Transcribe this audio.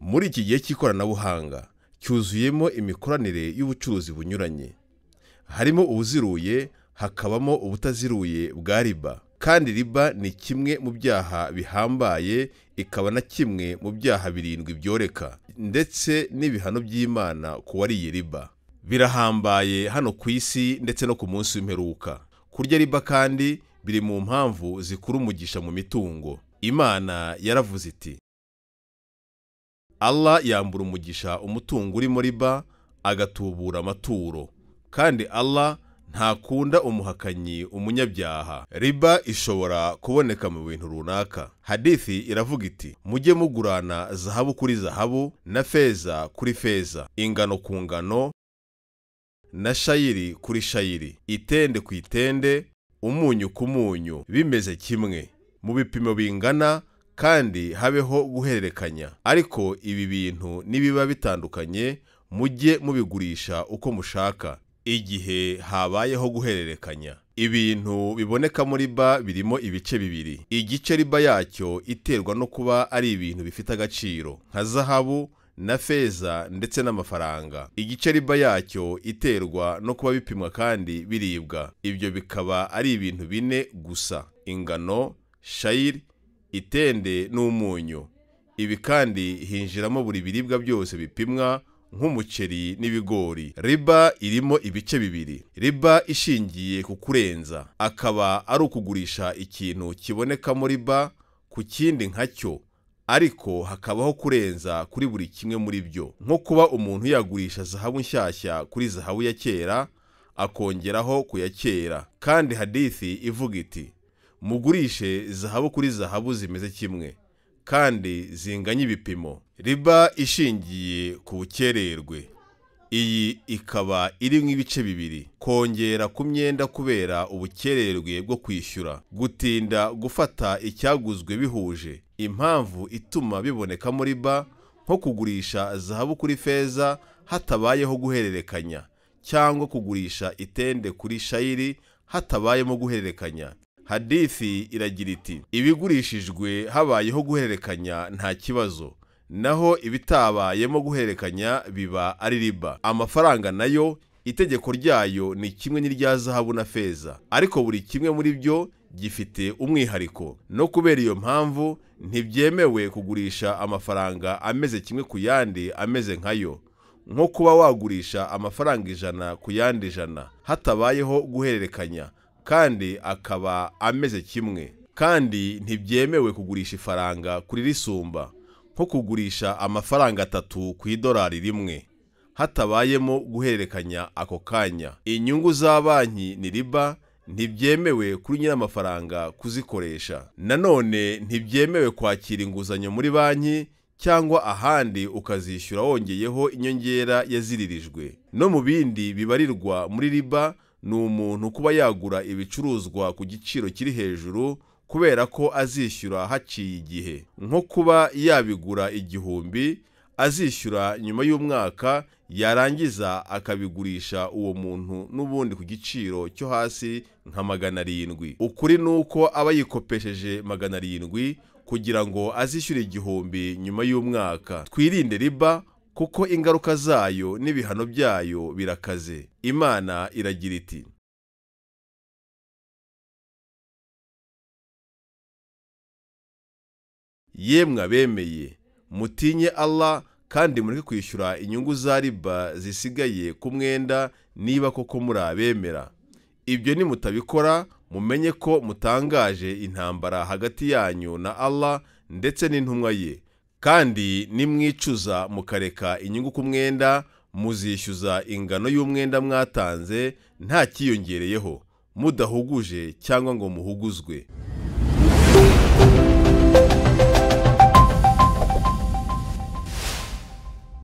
muri iki gihe cy'ikoranabuhanga cyuzuyemo imikoranire y'ubucuruzi bunyuranye harimo ubuziruye hakabamo ubutaziruye bwa riba kandi riba ni kimwe mu byaha bihambaye ikaba na kimwe mu byaha birindwi byoreka ndetse n'ibihano by'imana ku wariye riba birahambaye hano ku isi ndetse no ku munsi w'imperuka kurya riba kandi biri mu mpamvu zikura umugisha mu mitungo imana yaravuze iti Allah yambura umugisha umutungo uri muri ba agatubura amaturo kandi Allah ntakunda umuhakanyi umunyabyaha riba ishobora kuboneka mu bintu runaka hadithi iravuga iti mujye mugurana zahabu kuri zahabu na feza kuri feza ingano ku ngano na shayiri kuri shayiri itende ku itende umunyu ku munyu bimeze kimwe mu bipimo bingana kandi habeho guhererekanya ariko ibi bintu nibiba bitandukanye mujye mubigurisha uko mushaka igihe habayeho guhererekanya ibintu biboneka muri ba birimo ibice bibiri igice riba yacyo iterwa no kuba ari ibintu bifite agaciro nka zahabu na feza ndetse n'amafaranga igice riba yacyo iterwa no kuba bipimwa kandi biribwa ibyo bikaba ari ibintu bine gusa ingano shayiri itende n'umunyu ibi kandi hinjiramo buri biribwa byose bipimwa nk'umuceri n'ibigori riba irimo ibice bibiri riba ishingiye ku kurenza akaba ari ukugurisha ikintu kiboneka muri riba ku kindi nkacyo ariko hakabaho kurenza kuri buri kimwe muri byo nko kuba umuntu yagurisha zahabu nshyashya kuri zahabu ya kera akongeraho kuyakera. kandi hadithi ivuga iti mugurishe zahabu kuri zahabu zimeze kimwe kandi zinganya ibipimo riba ishingiye ku bukererwe iyi ikaba irimo ibice bibiri kongera ku myenda kubera ubukererwe bwo kwishyura gutinda gufata icyaguzwe bihuje impamvu ituma biboneka muri ba nko kugurisha zahabu kuri feza hatabayeho guhererekanya cyangwa kugurisha itende kuri shayiri hatabayemo guhererekanya hadithi iragira iti ibigurishijwe habayeho guhererekanya nta kibazo naho ibitabayemo guhererekanya biba ari riba amafaranga nayo itegeko ryayo ni kimwe n'irya zahabu na feza ariko buri kimwe muri byo gifite umwihariko no kubera iyo mpamvu ntibyemewe kugurisha amafaranga ameze kimwe ku yandi ameze nkayo nko kuba wagurisha amafaranga ijana ku yandi ijana hatabayeho guhererekanya kandi akaba ameze kimwe kandi ntibyemewe kugurisha ifaranga kuri risumba nko kugurisha amafaranga atatu ku idorari rimwe hatabayemo guhererekanya ako kanya inyungu za banki ni riba ntibyemewe kuri nyir'amafaranga kuzikoresha nanone ntibyemewe kwakira inguzanyo muri banki cyangwa ahandi ukazishyura wongeyeho inyongera yaziririjwe no mu bindi bibarirwa muri riba ni umuntu kuba yagura ibicuruzwa ku giciro kiri hejuru kubera ko azishyura haciye igihe nko kuba yabigura igihumbi azishyura nyuma y'umwaka yarangiza akabigurisha uwo muntu n'ubundi ku giciro cyo hasi nka magana arindwi ukuri ni uko aba yikopesheje magana arindwi kugira ngo azishyure igihumbi nyuma y'umwaka twirinde riba kuko ingaruka zayo n'ibihano byayo birakaze imana iragira iti yemwe abemeye mutinye Allah kandi mureke kwishyura inyungu za riba zisigaye ku mwenda niba koko muri abemera ibyo nimutabikora mumenye ko mutangaje intambara hagati yanyu na Allah ndetse n'intumwa ye kandi nimwicuza mukareka inyungu ku mwenda muzishyuza ingano y'umwenda mwatanze nta cyiyongereyeho mudahuguje cyangwa ngo muhuguzwe